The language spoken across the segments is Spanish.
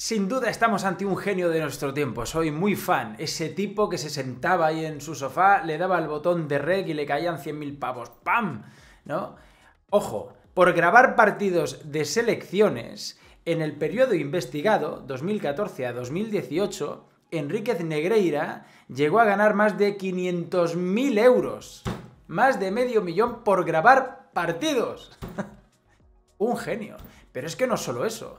Sin duda estamos ante un genio de nuestro tiempo, soy muy fan. Ese tipo que se sentaba ahí en su sofá, le daba el botón de reg y le caían 100.000 pavos. ¡Pam! ¿No? Ojo, por grabar partidos de selecciones, en el periodo investigado, 2014 a 2018, Enríquez Negreira llegó a ganar más de 500.000 euros. Más de medio millón por grabar partidos. un genio. Pero es que no solo eso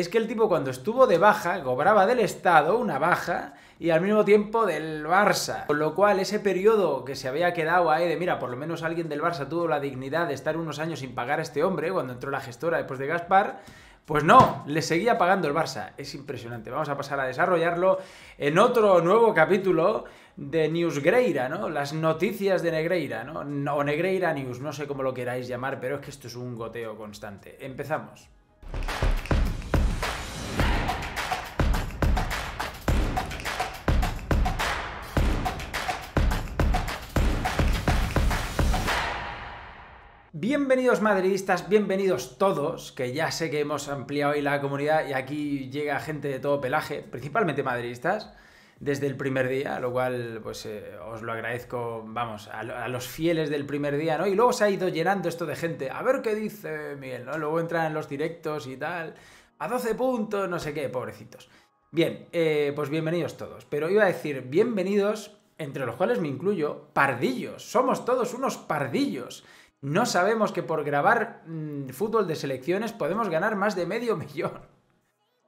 es que el tipo cuando estuvo de baja cobraba del Estado una baja y al mismo tiempo del Barça. Con lo cual ese periodo que se había quedado ahí de, mira, por lo menos alguien del Barça tuvo la dignidad de estar unos años sin pagar a este hombre cuando entró la gestora después de Gaspar, pues no, le seguía pagando el Barça. Es impresionante. Vamos a pasar a desarrollarlo en otro nuevo capítulo de News Greira, ¿no? Las noticias de Negreira, ¿no? O Negreira News, no sé cómo lo queráis llamar, pero es que esto es un goteo constante. Empezamos. Bienvenidos madridistas, bienvenidos todos, que ya sé que hemos ampliado hoy la comunidad y aquí llega gente de todo pelaje, principalmente madridistas, desde el primer día, lo cual pues eh, os lo agradezco, vamos, a, los fieles del primer día, ¿no? Y luego se ha ido llenando esto de gente, a ver qué dice Miguel, ¿no? Luego entran en los directos y tal, a 12 puntos, no sé qué, pobrecitos. Bien, eh, pues bienvenidos todos, pero iba a decir bienvenidos, entre los cuales me incluyo, pardillos, somos todos unos pardillos. No sabemos que por grabar mm, fútbol de selecciones podemos ganar más de medio millón.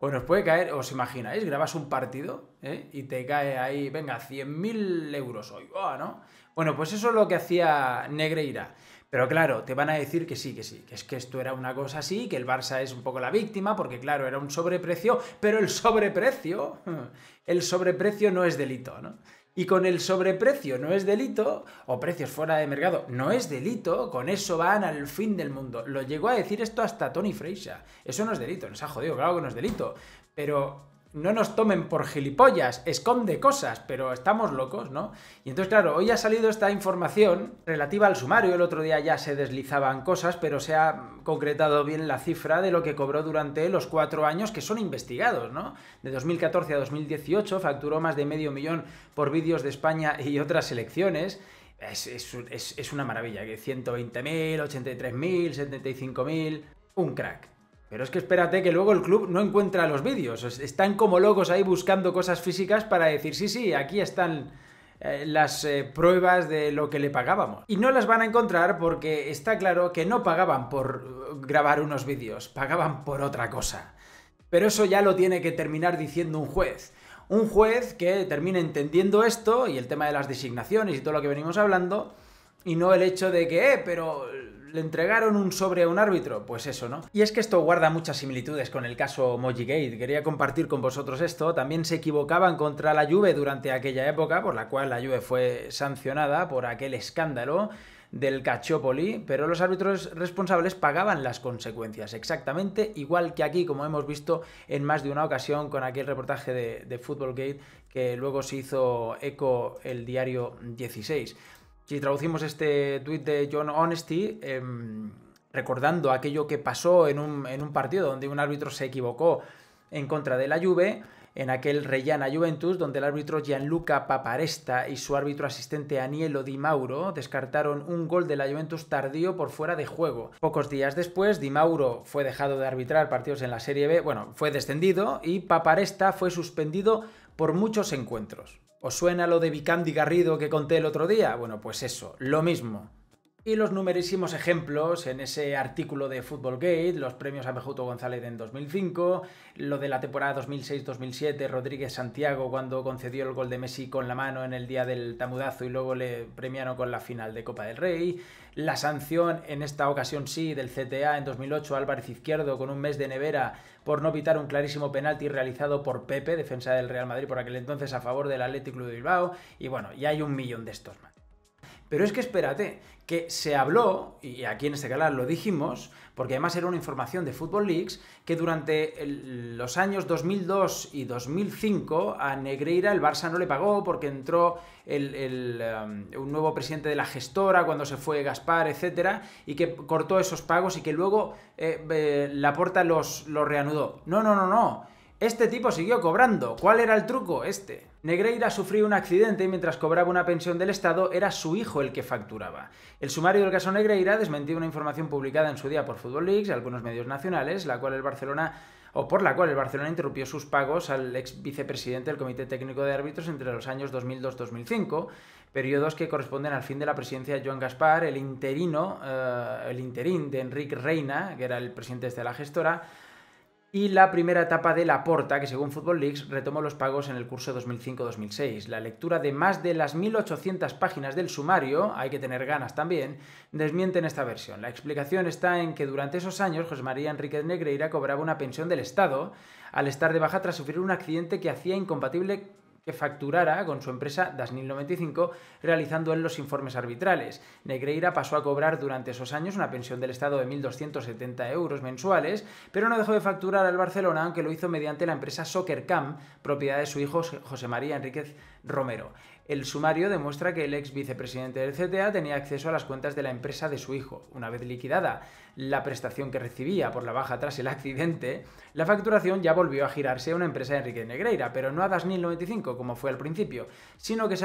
O nos puede caer, os imagináis, grabas un partido ¿eh? y te cae ahí, venga, 100.000 euros hoy, ¿no? Bueno, pues eso es lo que hacía Negreira. Pero claro, te van a decir que sí, que sí, que es que esto era una cosa así, que el Barça es un poco la víctima, porque claro, era un sobreprecio, pero el sobreprecio, el sobreprecio no es delito, ¿no? y con el sobreprecio no es delito, o precios fuera de mercado no es delito, con eso van al fin del mundo. Lo llegó a decir esto hasta Tony Fraser. Eso no es delito, se ha jodido, claro que no es delito. Pero no nos tomen por gilipollas, esconde cosas, pero estamos locos, ¿no? Y entonces, claro, hoy ha salido esta información relativa al sumario, el otro día ya se deslizaban cosas, pero se ha concretado bien la cifra de lo que cobró durante los cuatro años que son investigados, ¿no? De 2014 a 2018 facturó más de medio millón por vídeos de España y otras elecciones. Es, una maravilla, que 120.000, 83.000, 75.000, un crack. Pero es que espérate que luego el club no encuentra los vídeos. Están como locos ahí buscando cosas físicas para decir, sí, sí, aquí están eh, las eh, pruebas de lo que le pagábamos. Y no las van a encontrar porque está claro que no pagaban por eh, grabar unos vídeos, pagaban por otra cosa. Pero eso ya lo tiene que terminar diciendo un juez. Un juez que termine entendiendo esto y el tema de las designaciones y todo lo que venimos hablando, y no el hecho de que, eh, pero le entregaron un sobre a un árbitro, pues eso, ¿no? Y es que esto guarda muchas similitudes con el caso Mojigate, quería compartir con vosotros esto, también se equivocaban contra la Juve durante aquella época, por la cual la Juve fue sancionada por aquel escándalo del Cachopoli, pero los árbitros responsables pagaban las consecuencias, exactamente igual que aquí, como hemos visto en más de una ocasión con aquel reportaje de, de Football Gate que luego se hizo eco el diario 16. Si traducimos este tuit de John Honesty, em, recordando aquello que pasó en un, en un, partido donde un árbitro se equivocó en contra de la Juve, en aquel Reyana Juventus, donde el árbitro Gianluca Paparesta y su árbitro asistente Anielo Di Mauro descartaron un gol de la Juventus tardío por fuera de juego. Pocos días después, Di Mauro fue dejado de arbitrar partidos en la Serie B, bueno, fue descendido y Paparesta fue suspendido por muchos encuentros. ¿Os suena lo de Vicandi Garrido que conté el otro día? Bueno, pues eso, lo mismo. Y los numerísimos ejemplos en ese artículo de Gate, los premios a Mejuto González en 2005, lo de la temporada 2006-2007, Rodríguez Santiago cuando concedió el gol de Messi con la mano en el día del tamudazo y luego le premiaron con la final de Copa del Rey, la sanción en esta ocasión sí del CTA en 2008 Álvarez Izquierdo con un mes de nevera por no evitar un clarísimo penalti realizado por Pepe, defensa del Real Madrid por aquel entonces a favor del Atlético Club de Bilbao, y bueno, ya hay un millón de estos pero es que espérate, que se habló, y aquí en este canal lo dijimos, porque además era una información de Football Leaks, que durante los años 2002 y 2005 a Negreira el Barça no le pagó porque entró el, um, un nuevo presidente de la gestora cuando se fue Gaspar, etc. Y que cortó esos pagos y que luego eh, eh, la puerta los, los reanudó. No, no, no, no. Este tipo siguió cobrando. ¿Cuál era el truco? Este. Negreira sufrió un accidente y mientras cobraba una pensión del Estado era su hijo el que facturaba. El sumario del caso Negreira desmentía una información publicada en su día por Football League y algunos medios nacionales, la cual el Barcelona o por la cual el Barcelona interrumpió sus pagos al ex vicepresidente del Comité Técnico de Árbitros entre los años 2002-2005, periodos que corresponden al fin de la presidencia de Joan Gaspar, el interino, eh, el interín de Enrique Reina, que era el presidente de la gestora, y la primera etapa de la Porta, que según Football Leaks retomó los pagos en el curso 2005-2006. La lectura de más de las 1.800 páginas del sumario, hay que tener ganas también, en esta versión. La explicación está en que durante esos años José María Enríquez Negreira cobraba una pensión del Estado al estar de baja tras sufrir un accidente que hacía incompatible que facturara con su empresa Das 95 realizando él los informes arbitrales. Negreira pasó a cobrar durante esos años una pensión del Estado de 1.270 euros mensuales, pero no dejó de facturar al Barcelona, aunque lo hizo mediante la empresa Soccer Camp, propiedad de su hijo José María Enríquez Romero. El sumario demuestra que el ex vicepresidente del CTA tenía acceso a las cuentas de la empresa de su hijo. Una vez liquidada la prestación que recibía por la baja tras el accidente, la facturación ya volvió a girarse a una empresa de Enrique Negreira, pero no a DAS 95 como fue al principio, sino que se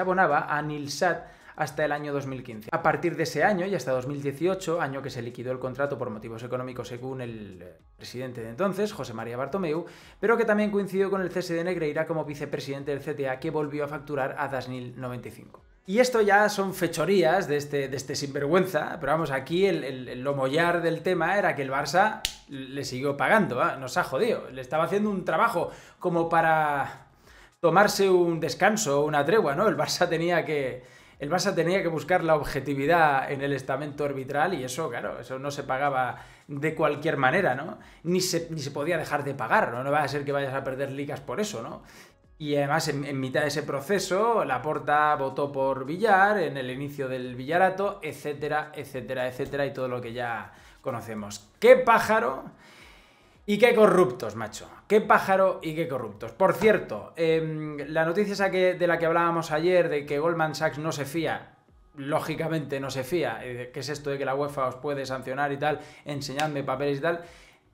abonaba a Nilsat hasta el año 2015. A partir de ese año y hasta 2018, año que se liquidó el contrato por motivos económicos según el eh, presidente de entonces, José María Bartomeu, pero que también coincidió con el cese de Negreira como vicepresidente del CTA que volvió a facturar a Dasnil 95. Y esto ya son fechorías de este, este sinvergüenza, pero vamos, aquí el, mollar del tema era que el Barça le siguió pagando, ah, No se ha jodido, le estaba haciendo un trabajo como para tomarse un descanso, una tregua, ¿no? El Barça tenía que, el Barça tenía que buscar la objetividad en el estamento arbitral y eso, claro, eso no se pagaba de cualquier manera, ¿no? Ni se, ni se podía dejar de pagar, ¿no? No va a ser que vayas a perder ligas por eso, ¿no? Y además, en, en, mitad de ese proceso, Laporta votó por Villar, en el inicio del Villarato, etcétera, etcétera, etcétera, y todo lo que ya conocemos. ¿Qué pájaro? Y qué corruptos, macho. Qué pájaro y qué corruptos. Por cierto, em, la noticia de la que hablábamos ayer, de que Goldman Sachs no se fía, lógicamente no se fía, eh, que ¿qué es esto de que la UEFA os puede sancionar y tal, enseñadme papeles y tal?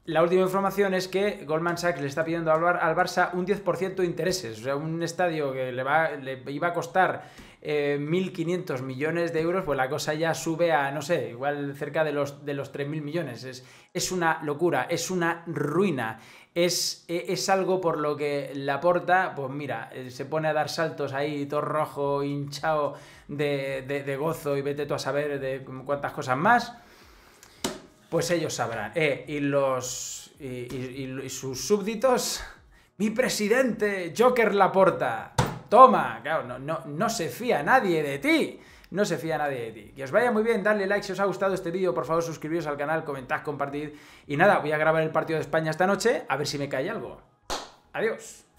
la última información es que Goldman Sachs le está pidiendo al, al Barça un 10% de intereses, o sea, un estadio que le, va, le iba a costar 1.500 eh, millones de euros, pues la cosa ya sube a, no sé, igual cerca de los, de los 3.000 millones. Es, es una locura, es una ruina. Es, e, es, algo por lo que la porta, pues mira, eh, se pone a dar saltos ahí, todo rojo, hinchado de, gozo y vete tú a saber de cuántas cosas más pues ellos sabrán. Eh, y los. Y, sus súbditos. Mi presidente, Joker Laporta. Toma, claro, no, no, se fía nadie de ti no se fía nadie de ti. Que os vaya muy bien, Dale like si os ha gustado este vídeo, por favor suscribiros al canal, comentad, compartid. Y nada, voy a grabar el partido de España esta noche, a ver si me cae algo. Adiós.